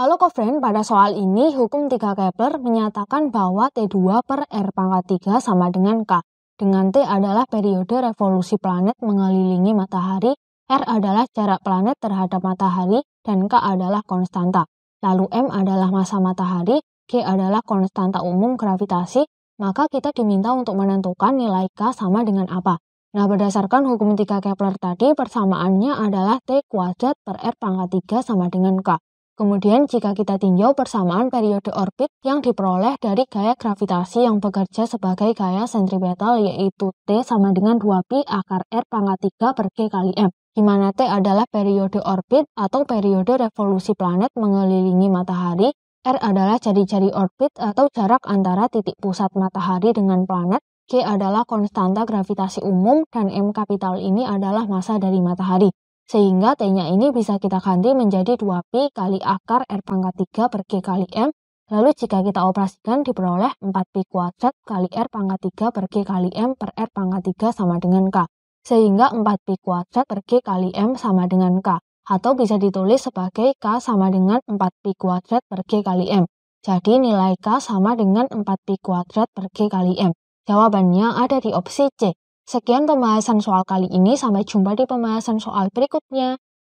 Halo kofren, pada soal ini hukum 3 Kepler menyatakan bahwa T2 per R pangkat 3 sama dengan K. Dengan T adalah periode revolusi planet mengelilingi matahari, R adalah jarak planet terhadap matahari, dan K adalah konstanta. Lalu M adalah masa matahari, G adalah konstanta umum gravitasi, maka kita diminta untuk menentukan nilai K sama dengan apa. Nah, berdasarkan hukum 3 Kepler tadi, persamaannya adalah T kuadrat per R pangkat 3 sama dengan K. Kemudian jika kita tinjau persamaan periode orbit yang diperoleh dari gaya gravitasi yang bekerja sebagai gaya sentripetal yaitu T sama dengan 2pi akar R pangkat 3 per G kali M di mana T adalah periode orbit atau periode revolusi planet mengelilingi matahari, R adalah jari-jari orbit atau jarak antara titik pusat matahari dengan planet, G adalah konstanta gravitasi umum, dan M kapital ini adalah massa dari matahari. Sehingga T-nya ini bisa kita ganti menjadi 2Pi kali akar R pangkat 3 per G kali M. Lalu jika kita operasikan diperoleh 4Pi kuadrat kali R pangkat 3 per G kali M per R pangkat 3 sama dengan K. Sehingga 4Pi kuadrat per G kali M sama dengan K. Atau bisa ditulis sebagai K sama dengan 4Pi kuadrat per G kali M. Jadi nilai K sama dengan 4Pi kuadrat per G kali M. Jawabannya ada di opsi C. Sekian pembahasan soal kali ini, sampai jumpa di pembahasan soal berikutnya.